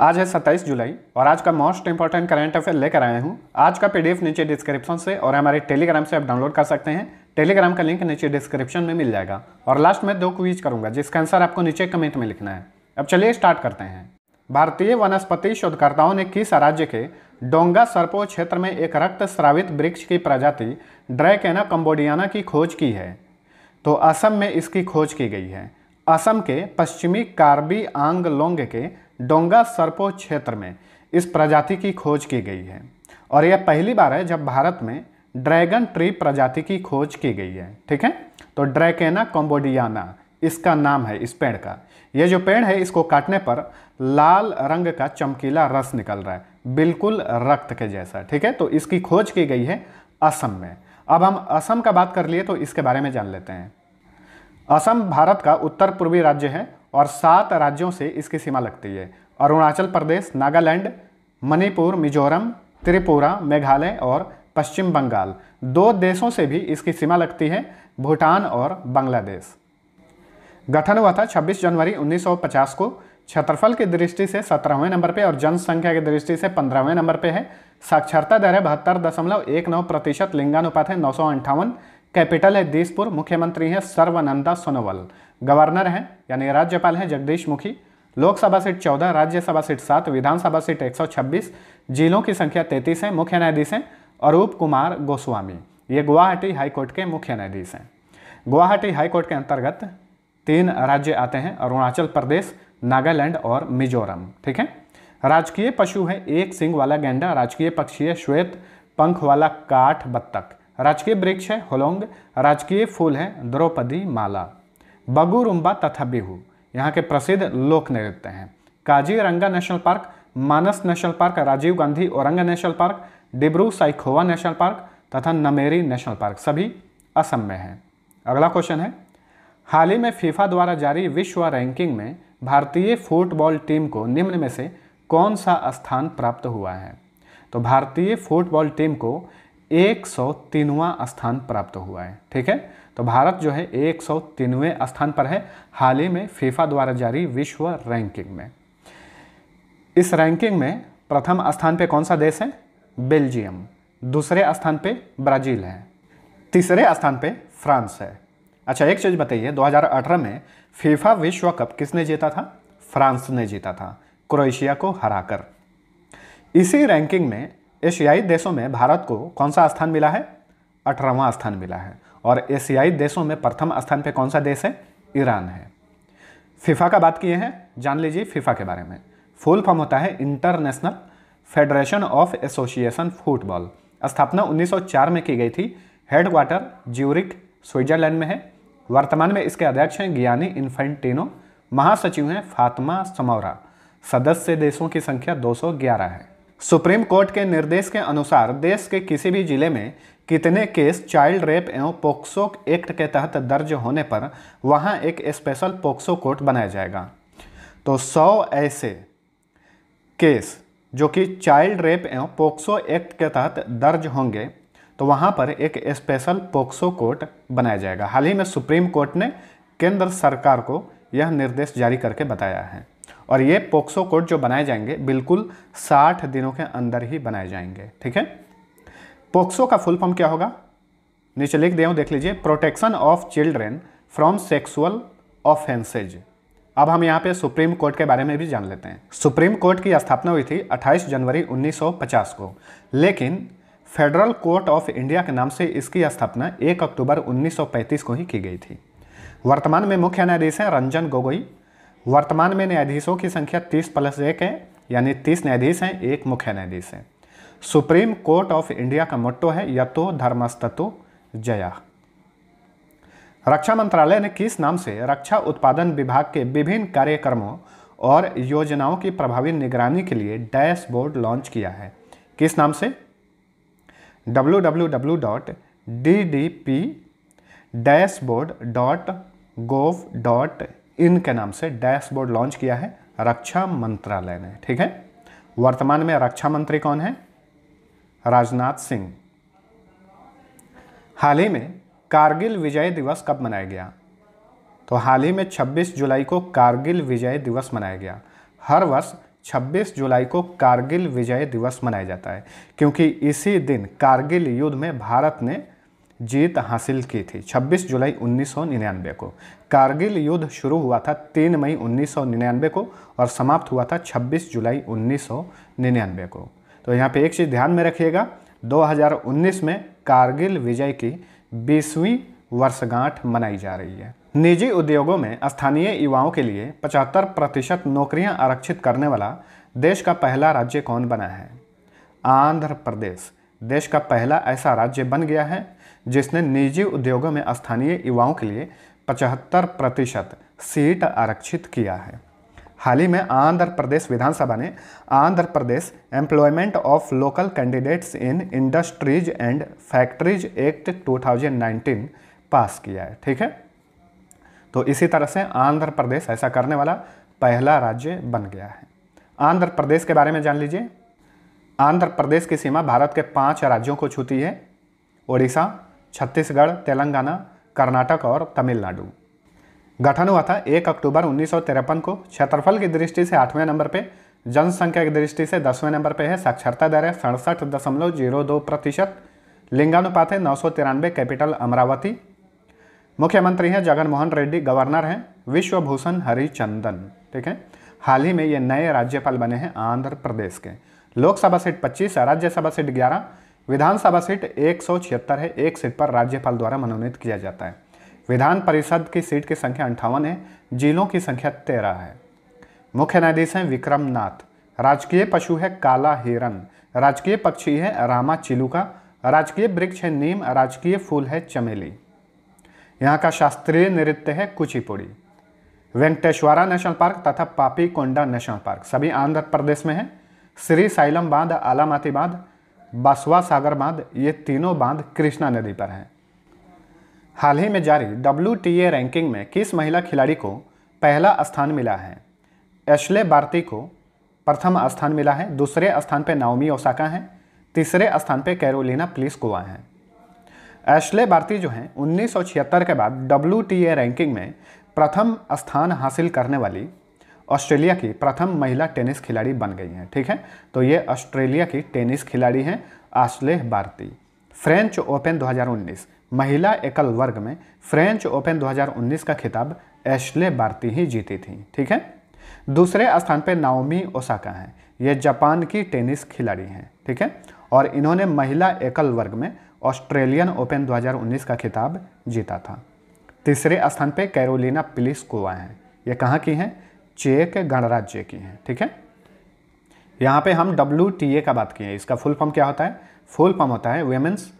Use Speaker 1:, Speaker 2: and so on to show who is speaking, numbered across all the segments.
Speaker 1: आज है 27 जुलाई और आज का मोस्ट इंपॉर्टेंट करंट अफेयर लेकर आया हूँ आज का पीडीएफ नीचे डिस्क्रिप्शन से और हमारे टेलीग्राम से आप डाउनलोड कर सकते हैं टेलीग्राम का लिंक नीचे डिस्क्रिप्शन में मिल जाएगा और लास्ट में दो क्वीज करूंगा जिसका आंसर आपको नीचे कमेंट में लिखना है अब चलिए स्टार्ट करते हैं भारतीय वनस्पति शोधकर्ताओं ने किस राज्य के डोंगा सरपो क्षेत्र में एक रक्त स्रावित वृक्ष की प्रजाति ड्रैकेना कम्बोडियाना की खोज की है तो असम में इसकी खोज की गई है असम के पश्चिमी कार्बी आंगलोंग के डोंगा सर्पो क्षेत्र में इस प्रजाति की खोज की गई है और यह पहली बार है जब भारत में ड्रैगन ट्री प्रजाति की खोज की गई है ठीक है तो ड्रैकेना कॉम्बोडियाना इसका नाम है इस पेड़ का यह जो पेड़ है इसको काटने पर लाल रंग का चमकीला रस निकल रहा है बिल्कुल रक्त के जैसा ठीक है तो इसकी खोज की गई है असम में अब हम असम का बात कर लिए तो इसके बारे में जान लेते हैं असम भारत का उत्तर पूर्वी राज्य है और सात राज्यों से इसकी सीमा लगती है अरुणाचल प्रदेश नागालैंड मणिपुर मिजोरम त्रिपुरा मेघालय और पश्चिम बंगाल दो देशों से भी इसकी सीमा लगती है भूटान और बांग्लादेश गठन हुआ था 26 जनवरी 1950 को क्षेत्रफल की दृष्टि से सत्रहवें नंबर पे और जनसंख्या की दृष्टि से पंद्रहवें नंबर पे है साक्षरता दर है बहत्तर दशमलव एक नौ प्रतिशत लिंगानुपात है नौ सौ अंठावन कैपिटल है दीसपुर मुख्यमंत्री हैं सर्वानंदा सोनोवाल गवर्नर हैं यानी राज्यपाल हैं Jagdish Mukhi Lok Sabha seat 14, Rajya Sabha seat 7, Vidhan Sabha seat 126, जिलों की संख्या 33 है मुख्य न्यायाधीश हैं अरूप कुमार गोस्वामी ये गुवाहाटी हाईकोर्ट के मुख्य न्यायाधीश हैं गुवाहाटी हाईकोर्ट के अंतर्गत तीन राज्य आते हैं अरुणाचल प्रदेश नागालैंड और मिजोरम ठीक है राजकीय पशु है एक सिंह वाला गेंडा राजकीय पक्षी है श्वेत पंख वाला काठ बत्तख राजकीय वृक्ष है होलोंग राजकीय फूल है द्रौपदी माला बगुरुम्बा तथा बिहू यहाँ के प्रसिद्ध लोक नृत्य हैं Kaziranga national park Manas national park Rajiv Gandhi Orang national park Dibru Saikhowa national park तथा नमेरी नेशनल पार्क सभी असम में हैं अगला क्वेश्चन है हाल ही में फीफा द्वारा जारी विश्व रैंकिंग में भारतीय फुटबॉल टीम को निम्न में से कौन सा स्थान प्राप्त हुआ है तो भारतीय फुटबॉल टीम को एक सौ तीनवा स्थान प्राप्त हुआ है ठीक है तो भारत जो है एक सौ तीनवे स्थान पर है हाल ही में फीफा द्वारा जारी विश्व रैंकिंग में इस रैंकिंग में प्रथम स्थान पे कौन सा देश है बेल्जियम दूसरे स्थान पे ब्राज़ील है तीसरे स्थान पे फ्रांस है अच्छा एक चीज़ बताइए 2018 में फीफा विश्व कप किसने जीता था फ्रांस ने जीता था क्रोएशिया को हराकर इसी रैंकिंग में एशियाई देशों में भारत को कौन सा स्थान मिला है अठारहवां स्थान मिला है और एशियाई देशों में प्रथम स्थान पे कौन सा देश है ईरान है फीफा का बात किए हैं जान लीजिए फीफा के बारे में फुल फॉर्म होता है international federation of association football स्थापना 1904 में की गई थी हेडक्वार्टर ज्यूरिक स्विट्जरलैंड में है वर्तमान में इसके अध्यक्ष हैं गियानी इन्फेंटिनो महासचिव हैं फातमा समौरा सदस्य देशों की संख्या 211 है सुप्रीम कोर्ट के निर्देश के अनुसार देश के किसी भी जिले में कितने केस चाइल्ड रेप एवं पोक्सो एक्ट के तहत दर्ज होने पर वहां एक स्पेशल पोक्सो कोर्ट बनाया जाएगा तो सौ ऐसे केस जो कि चाइल्ड रेप एवं पोक्सो एक्ट के तहत दर्ज होंगे तो वहाँ पर एक स्पेशल पोक्सो कोर्ट बनाया जाएगा हाल ही में सुप्रीम कोर्ट ने केंद्र सरकार को यह निर्देश जारी करके बताया है और ये पोक्सो कोड जो बनाए जाएंगे बिल्कुल साठ दिनों के अंदर ही बनाए जाएंगे ठीक है पोक्सो का फुल फॉर्म क्या होगा नीचे लिख दिया देख लीजिए protection of children from sexual offences अब हम यहाँ पे सुप्रीम कोर्ट के बारे में भी जान लेते हैं सुप्रीम कोर्ट की स्थापना हुई थी 28 जनवरी 1950 को लेकिन फेडरल कोर्ट ऑफ इंडिया के नाम से इसकी स्थापना 1 अक्टूबर 1935 को ही की गई थी वर्तमान में मुख्य न्यायाधीश हैं रंजन गोगोई वर्तमान में न्यायाधीशों की संख्या 30 प्लस एक है यानी 30 न्यायाधीश हैं एक मुख्य न्यायाधीश है सुप्रीम कोर्ट ऑफ इंडिया का मोटो है यतो धर्मस्तु जया रक्षा मंत्रालय ने किस नाम से रक्षा उत्पादन विभाग के विभिन्न कार्यक्रमों और योजनाओं की प्रभावी निगरानी के लिए डैशबोर्ड लॉन्च किया है किस नाम से W W W dot D D P dashboard gov dot के नाम से डैशबोर्ड लॉन्च किया है रक्षा मंत्रालय ने ठीक है वर्तमान में रक्षा मंत्री कौन है राजनाथ सिंह हाल ही में कारगिल विजय दिवस कब मनाया गया तो हाल ही में 26 जुलाई को कारगिल विजय दिवस मनाया गया हर वर्ष 26 जुलाई को कारगिल विजय दिवस मनाया जाता है क्योंकि इसी दिन कारगिल युद्ध में भारत ने जीत हासिल की थी 26 जुलाई 1999 को कारगिल युद्ध शुरू हुआ था 3 मई 1999 को और समाप्त हुआ था 26 जुलाई 1999 को तो यहाँ पे एक चीज़ ध्यान में रखिएगा 2019 में कारगिल विजय की बीसवीं वर्षगांठ मनाई जा रही है निजी उद्योगों में स्थानीय युवाओं के लिए 75 प्रतिशत नौकरियाँ आरक्षित करने वाला देश का पहला राज्य कौन बना है आंध्र प्रदेश देश का पहला ऐसा राज्य बन गया है जिसने निजी उद्योगों में स्थानीय युवाओं के लिए पचहत्तर प्रतिशत सीट आरक्षित किया है हाल ही में आंध्र प्रदेश विधानसभा ने Andhra Pradesh employment of local candidates in industries and factories act 2019 pass किया है ठीक है तो इसी तरह से आंध्र प्रदेश ऐसा करने वाला पहला राज्य बन गया है आंध्र प्रदेश के बारे में जान लीजिए आंध्र प्रदेश की सीमा भारत के पांच राज्यों को छूती है ओडिशा छत्तीसगढ़ तेलंगाना कर्नाटक और तमिलनाडु गठन हुआ था एक अक्टूबर उन्नीस को क्षेत्रफल की दृष्टि से आठवें नंबर पे जनसंख्या की दृष्टि से दसवें नंबर पे है साक्षरता दर है सड़सठ दशमलव जीरो दो प्रतिशत लिंगानुपात है नौ सौ तिरानवे कैपिटल अमरावती मुख्यमंत्री हैं जगनमोहन रेड्डी गवर्नर हैं विश्वभूषण हरिचंदन ठीक है हाल ही में ये नए राज्यपाल बने हैं आंध्र प्रदेश के लोकसभा सीट पच्चीस राज्यसभा सीट ग्यारह विधानसभा सीट एक है एक सीट पर राज्यपाल द्वारा मनोनीत किया जाता है विधान परिषद की सीट की संख्या अंठावन है जिलों की संख्या तेरह है मुख्य न्यायाधीश हैं विक्रम नाथ राजकीय पशु है काला हिरन राजकीय पक्षी है रामा चिलुका राजकीय वृक्ष है नीम राजकीय फूल है चमेली यहाँ का शास्त्रीय नृत्य है कुचिपुड़ी वेंकटेश्वरा नेशनल पार्क तथा पापी कोंडा नेशनल पार्क सभी आंध्र प्रदेश में है श्री साइलम बांध आलामाती बांध बसवा सागर बांध ये तीनों बांध कृष्णा नदी पर हैं हाल ही में जारी डब्ल्यू रैंकिंग में किस महिला खिलाड़ी को पहला स्थान मिला है एशले भारती को प्रथम स्थान मिला है दूसरे स्थान पर नाओमी ओसाका हैं तीसरे स्थान पर कैरोलिना प्लिसकोवा हैं एशले भारती जो हैं उन्नीस के बाद डब्ल्यू रैंकिंग में प्रथम स्थान हासिल करने वाली ऑस्ट्रेलिया की प्रथम महिला टेनिस खिलाड़ी बन गई हैं ठीक है तो ये ऑस्ट्रेलिया की टेनिस खिलाड़ी हैं आश्ले भारती फ्रेंच ओपन 2019 महिला एकल वर्ग में फ्रेंच ओपन 2019 का खिताब एश्ले भारती ही जीती थी ठीक है दूसरे स्थान पर नाओमी ओसाका हैं ये जापान की टेनिस खिलाड़ी हैं ठीक है और इन्होंने महिला एकल वर्ग में ऑस्ट्रेलियन ओपन 2019 का खिताब जीता था तीसरे स्थान पर कैरोलिना पिलिस कोवा हैं ये कहाँ की हैं चेक गणराज्य की हैं ठीक है यहाँ पे हम डब्ल्यू का बात किए इसका फुल फॉर्म क्या होता है फुल फॉर्म होता है वेमेंस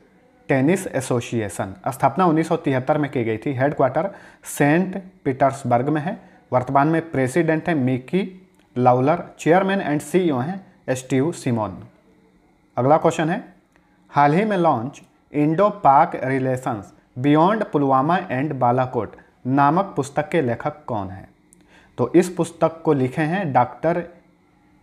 Speaker 1: टेनिस एसोसिएशन स्थापना 1973 में की गई थी हेडक्वार्टर सेंट पीटर्सबर्ग में है वर्तमान में प्रेसिडेंट हैं Mickey Lawler chairman and CEO हैं स्टीव सिमोन अगला क्वेश्चन है हाल ही में launch Indo Pak relations beyond Pulwama and Balakot नामक पुस्तक के लेखक कौन है तो इस पुस्तक को लिखे हैं डॉक्टर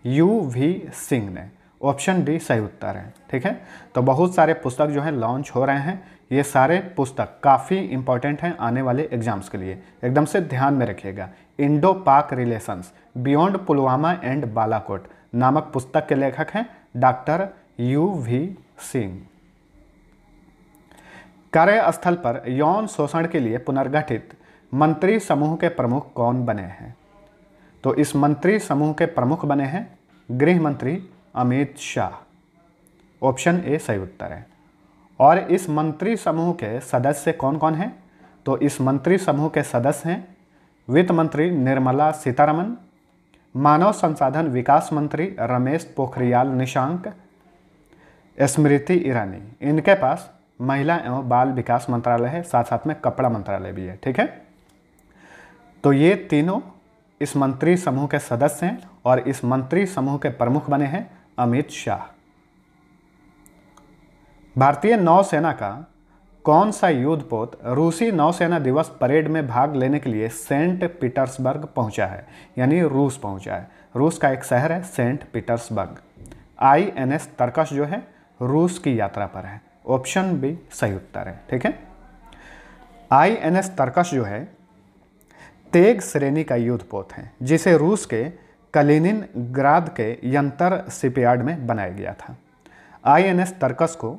Speaker 1: यू वी सिंह ने ऑप्शन डी सही उत्तर है ठीक है तो बहुत सारे पुस्तक जो है लॉन्च हो रहे हैं ये सारे पुस्तक काफ़ी इंपॉर्टेंट हैं आने वाले एग्जाम्स के लिए एकदम से ध्यान में रखिएगा Indo Pak relations beyond Pulwama and Balakot नामक पुस्तक के लेखक हैं डॉक्टर यू वी सिंह कार्यस्थल पर यौन शोषण के लिए पुनर्गठित मंत्री समूह के प्रमुख कौन बने हैं तो इस मंत्री समूह के प्रमुख बने हैं गृह मंत्री अमित शाह ऑप्शन ए सही उत्तर है और इस मंत्री समूह के सदस्य कौन कौन हैं तो इस मंत्री समूह के सदस्य हैं वित्त मंत्री निर्मला सीतारमन मानव संसाधन विकास मंत्री रमेश पोखरियाल निशंक स्मृति ईरानी इनके पास महिला एवं बाल विकास मंत्रालय है साथ साथ में कपड़ा मंत्रालय भी है ठीक है तो ये तीनों इस मंत्री समूह के सदस्य हैं और इस मंत्री समूह के प्रमुख बने हैं अमित शाह भारतीय नौसेना का कौन सा युद्धपोत रूसी नौसेना दिवस परेड में भाग लेने के लिए सेंट पीटर्सबर्ग पहुंचा है यानी रूस पहुंचा है रूस का एक शहर है Saint Petersburg I N S Tarkash जो है रूस की यात्रा पर है ऑप्शन भी सही उत्तर है ठीक है आई एन एस तर्कश जो है तेग श्रेणी का युद्धपोत है जिसे रूस के कलिनिन ग्राद के यंत्र शिपयार्ड में बनाया गया था आईएनएस तर्कस को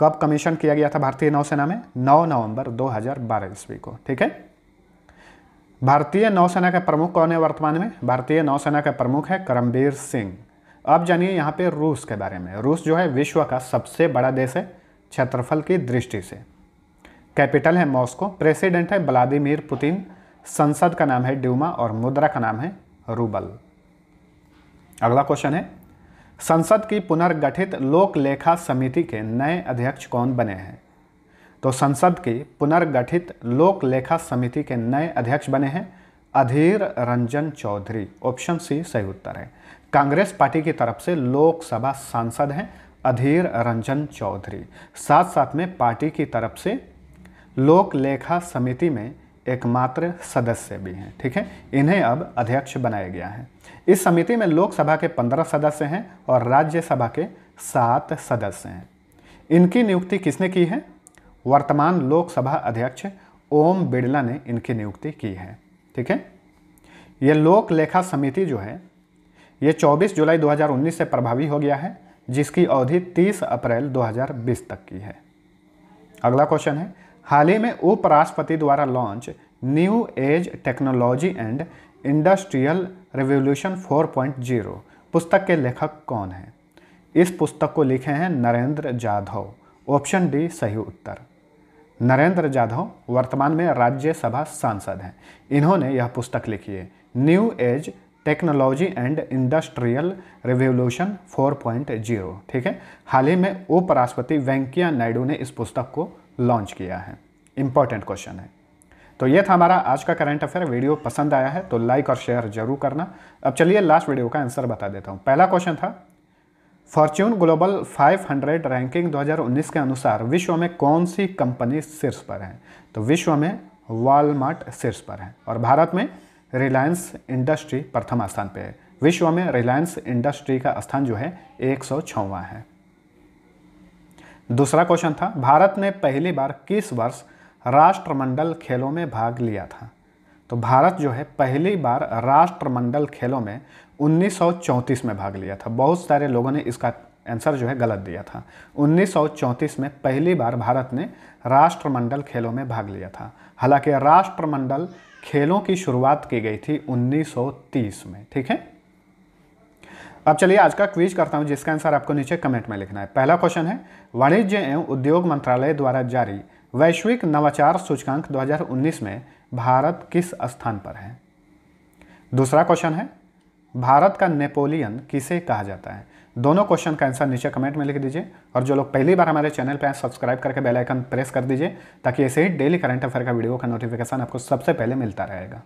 Speaker 1: कब कमीशन किया गया था भारतीय नौसेना में 9 नवंबर 2012 ईस्वी को ठीक है भारतीय नौसेना के प्रमुख कौन है वर्तमान में भारतीय नौसेना के प्रमुख है करमबीर सिंह अब जानिए यहाँ पे रूस के बारे में रूस जो है विश्व का सबसे बड़ा देश है क्षेत्रफल की दृष्टि से कैपिटल है मॉस्को प्रेसिडेंट है व्लादिमिर पुतिन संसद का नाम है ड्यूमा और मुद्रा का नाम है रूबल अगला क्वेश्चन है संसद की पुनर्गठित लोक लेखा समिति के नए अध्यक्ष कौन बने हैं तो संसद की पुनर्गठित लोक लेखा समिति के नए अध्यक्ष बने हैं अधीर रंजन चौधरी ऑप्शन सी सही उत्तर है कांग्रेस पार्टी की तरफ से लोकसभा सांसद हैं अधीर रंजन चौधरी साथ साथ में पार्टी की तरफ से लोक लेखा समिति में एकमात्र सदस्य भी हैं ठीक है इन्हें अब अध्यक्ष बनाया गया है इस समिति में लोकसभा के पंद्रह सदस्य हैं और राज्यसभा के सात सदस्य हैं इनकी नियुक्ति किसने की है वर्तमान लोकसभा अध्यक्ष ओम बिड़ला ने इनकी नियुक्ति की है ठीक है ये लोक लेखा समिति जो है ये 24 जुलाई 2019 से प्रभावी हो गया है जिसकी अवधि 30 अप्रैल 2020 तक की है अगला क्वेश्चन है हाल ही में उपराष्ट्रपति द्वारा launch new age technology and industrial revolution 4.0 पुस्तक के लेखक कौन हैं इस पुस्तक को लिखे हैं नरेंद्र जाधव ऑप्शन डी सही उत्तर नरेंद्र जाधव वर्तमान में राज्यसभा सांसद हैं इन्होंने यह पुस्तक लिखी है new age technology and industrial revolution 4.0 ठीक है हाल ही में उपराष्ट्रपति वेंकैया नायडू ने इस पुस्तक को लॉन्च किया है इंपॉर्टेंट क्वेश्चन है तो ये था हमारा आज का करंट अफेयर वीडियो पसंद आया है तो लाइक और शेयर जरूर करना अब चलिए लास्ट वीडियो का आंसर बता देता हूँ पहला क्वेश्चन था फॉर्च्यून ग्लोबल 500 रैंकिंग 2019 के अनुसार विश्व में कौन सी कंपनी शीर्ष पर है तो विश्व में वॉलमार्ट शीर्ष पर है और भारत में रिलायंस इंडस्ट्री प्रथम स्थान पर है विश्व में रिलायंस इंडस्ट्री का स्थान जो है एक है दूसरा क्वेश्चन था भारत ने पहली बार किस वर्ष राष्ट्रमंडल खेलों में भाग लिया था तो भारत जो है पहली बार राष्ट्रमंडल खेलों में 1934 में भाग लिया था बहुत सारे लोगों ने इसका आंसर जो है गलत दिया था 1934 में पहली बार भारत ने राष्ट्रमंडल खेलों में भाग लिया था हालांकि राष्ट्रमंडल खेलों की शुरुआत की गई थी 1930 में ठीक है अब चलिए आज का क्विज करता हूँ जिसका आंसर आपको नीचे कमेंट में लिखना है पहला क्वेश्चन है वाणिज्य एवं उद्योग मंत्रालय द्वारा जारी वैश्विक नवाचार सूचकांक 2019 में भारत किस स्थान पर है दूसरा क्वेश्चन है भारत का नेपोलियन किसे कहा जाता है दोनों क्वेश्चन का आंसर नीचे कमेंट में लिख दीजिए और जो लोग पहली बार हमारे चैनल पर सब्सक्राइब करके बेल आइकन प्रेस कर दीजिए ताकि ऐसे ही डेली करंट अफेयर का वीडियो का नोटिफिकेशन आपको सबसे पहले मिलता रहेगा